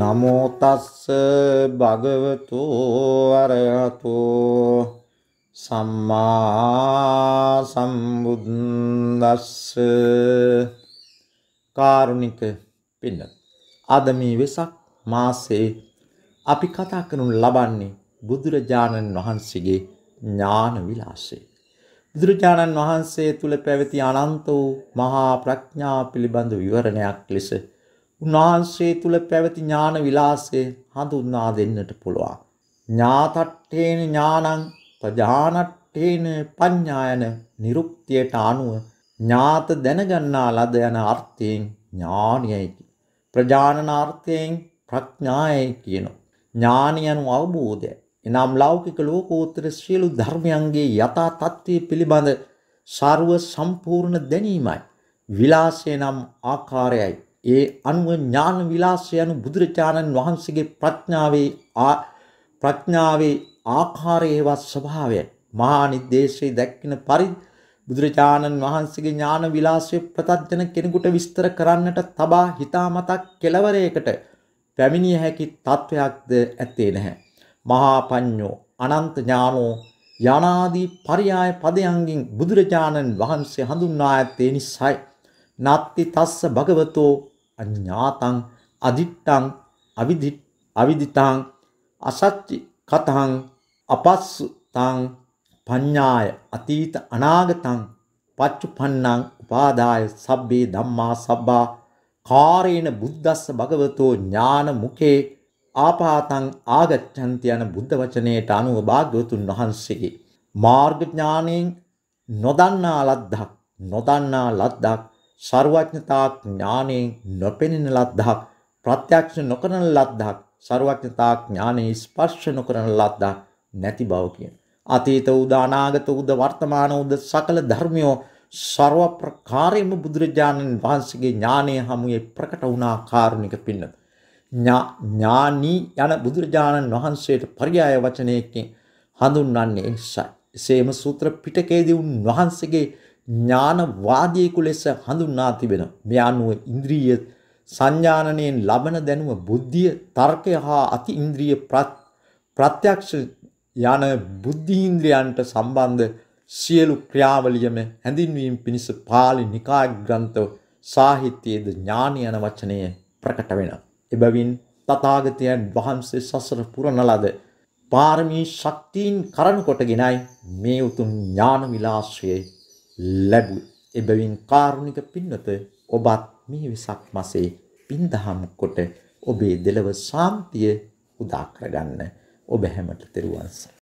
නමෝ තස්ස භගවතු අරහතෝ සම්මා සම්බුද්දස්ස කාරුණික පින්න අද මේ වෙසක් මාසයේ අපි කතා කරනු ලබන්නේ බුදුරජාණන් වහන්සේගේ ඥාන විලාසය බුදුරජාණන් වහන්සේ තුල පැවති අනන්ත වූ මහා ප්‍රඥා පිළිබඳ විවරණයක් ලෙස උන්වහන්සේ තුල පැවති ඥාන විලාසය හඳුන්වා දෙන්නට පුළුවන්. ඥාතට්ඨේන ඥානං පජානට්ඨේන පඤ්ඤායන නිරුක්තියට අනුව ඥාත දැනගන්නා ලද යන අර්ථයෙන් ඥානයයි ප්‍රජානනාර්ථයෙන් ප්‍රඥායයි කියනවා. ඥානය යනු අවබෝධය. එනම් ලෞකික ලෝකෝත්තර සියලු ධර්මයන්ගේ යථා තත්ත්වය පිළිබඳ ਸਰව සම්පූර්ණ දැනීමයි. විලාසය නම් ආකාරයයි ඒ අනුව ඥාන විලාසය යනු බුදුරජාණන් වහන්සේගේ ප්‍රඥාවේ ප්‍රඥාවේ ආකාරයේවත් ස්වභාවය මහා නිදේශයේ දැක්කින පරිදි බුදුරජාණන් වහන්සේගේ ඥාන විලාසය ප්‍රත්‍යජන කෙනෙකුට විස්තර කරන්නට තබා හිතාමතා කෙලවරයකට පැමිණිය හැකි තත්වයක්ද ඇත්තේ නැහැ. මහා පඤ්ඤෝ අනන්ත ඥානෝ යනාදී පරියාය පදයන්ගෙන් බුදුරජාණන් වහන්සේ හඳුන්වා ඇත්තේ නිසයි. නත්ති තස්ස භගවතෝ අඥාතං අදිත්තං අවිදිතාං අසච්චි කතහං අපස්සුතං පඤ්ඤාය අතීත අනාගතං පච්චු පන්නං උපාදාය සබ්බේ ධම්මා සබ්බා කාරේන බුද්දස්ස භගවතෝ ඥාන මුකේ ආපාතං ආගච්ඡන්ති යන බුද්ධ වචනයට අනුව භාග්‍යවතුන් වහන්සේගේ මාර්ග ඥාණයෙන් නොදන්නා ලද්දක් නොදන්නා ලද්දක් ਸਰවඥතා ඥානයෙන් නොපෙනෙන ලද්දක් ප්‍රත්‍යක්ෂ නොකරන ලද්දක් ਸਰවඥතා ඥානයේ ස්පර්ශ නොකරන ලද්දක් නැති බව කියන. අතීත උද අනාගත උද වර්තමාන උද සකල ධර්මියෝ ਸਰව ප්‍රකාරයෙන්ම බුදුරජාණන් වහන්සේගේ ඥානය හමුවේ ප්‍රකට වුණා කාරුණික පින්න. ඥානී යන බුදුරජාණන් වහන්සේට පරියාය වචනයකින් හඳුන්වන්නේ එසයි. එසේම සූත්‍ර පිටකයේදී උන්වහන්සේගේ ඥානවාදීකු ලෙස හඳුන්වා තිබෙනවා. මේ අනුව ඉන්ද්‍රිය සංඥානනයෙන් ලබන දැනුම බුද්ධිය, තර්කය හා අති ඉන්ද්‍රිය ප්‍රත්‍යක්ෂ යන බුද්ධි ඉන්ද්‍රයන්ට සම්බන්ධ සියලු ක්‍රියාවලියම හැඳින්වීම පිණිස පාලි නිකාය ග්‍රන්ථ සාහිත්‍යයේද ඥාන යන වචනය ප්‍රකට වෙනවා. එබැවින් තථාගතයන් වහන්සේ සසර පුරන ලද පාරමී ශක්තියින් කරණ කොටගෙනයි මේ උතුම් ඥාන විලාසයේ ලැබුවේ. එබැවින් කාරුණික පින්නත ඔබත් මේ වෙසක් මාසේ පින්දහම් කොට ඔබේ දෙලව ශාන්තිය උදා කරගන්න ඔබ හැමට තෙරුවන් සරණයි.